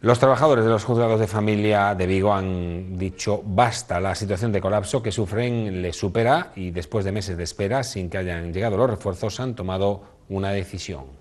Los trabajadores de los juzgados de familia de Vigo han dicho basta, la situación de colapso que sufren les supera y después de meses de espera, sin que hayan llegado los refuerzos, han tomado una decisión.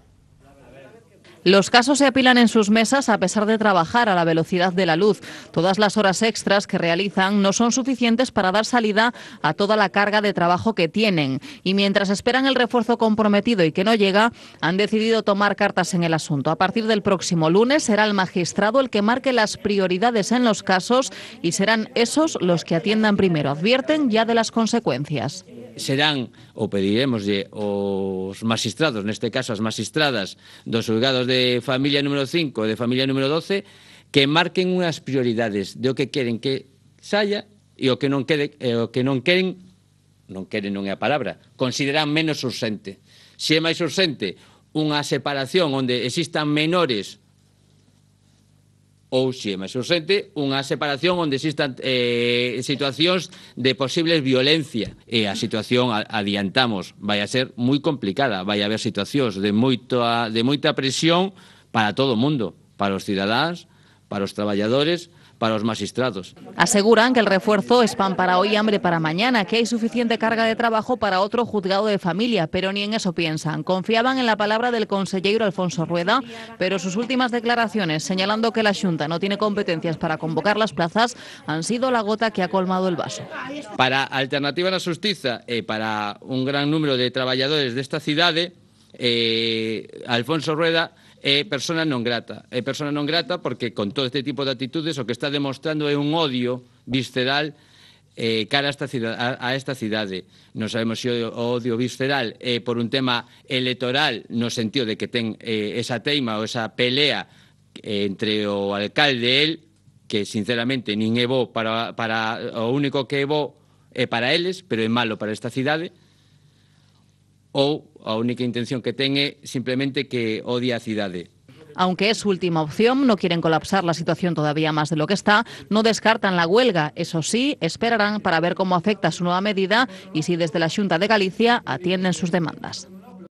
Los casos se apilan en sus mesas a pesar de trabajar a la velocidad de la luz. Todas las horas extras que realizan no son suficientes para dar salida a toda la carga de trabajo que tienen. Y mientras esperan el refuerzo comprometido y que no llega, han decidido tomar cartas en el asunto. A partir del próximo lunes será el magistrado el que marque las prioridades en los casos y serán esos los que atiendan primero. Advierten ya de las consecuencias. serán ou pediremoslle os magistrados, neste caso as magistradas dos julgados de familia número 5 e de familia número 12, que marquen unhas prioridades de o que queren que saia e o que non quede, e o que non queren non queren non é a palabra, consideran menos urgente. Se é máis urgente unha separación onde existan menores ou, se é máis urgente unha separación onde existan eh, situacións de posibles violencia. E a situación, adiantamos, vai a ser moi complicada, vai haber situacións de, moita, de moita presión para todo o mundo, para os cidadáns, para os traballadores, para los magistrados. Aseguran que el refuerzo es pan para hoy y hambre para mañana, que hay suficiente carga de trabajo para otro juzgado de familia, pero ni en eso piensan. Confiaban en la palabra del consejero Alfonso Rueda, pero sus últimas declaraciones señalando que la Junta no tiene competencias para convocar las plazas han sido la gota que ha colmado el vaso. Para Alternativa a la Justicia, y eh, para un gran número de trabajadores de esta ciudad, eh, Alfonso Rueda é persona non grata. É persona non grata porque con todo este tipo de actitudes o que está demostrando é un odio visceral eh, cara a esta, cidade, a, a esta cidade. Non sabemos se o, odio visceral é eh, por un tema electoral no sentido de que ten eh, esa teima ou esa pelea eh, entre o alcalde e el, que sinceramente nin é bo para, para o único que é bo é para eles, pero é malo para esta cidade, O a única intención que tenga simplemente que odia a cidade. Aunque es su última opción, no quieren colapsar la situación todavía más de lo que está, no descartan la huelga. Eso sí, esperarán para ver cómo afecta su nueva medida y si desde la Junta de Galicia atienden sus demandas.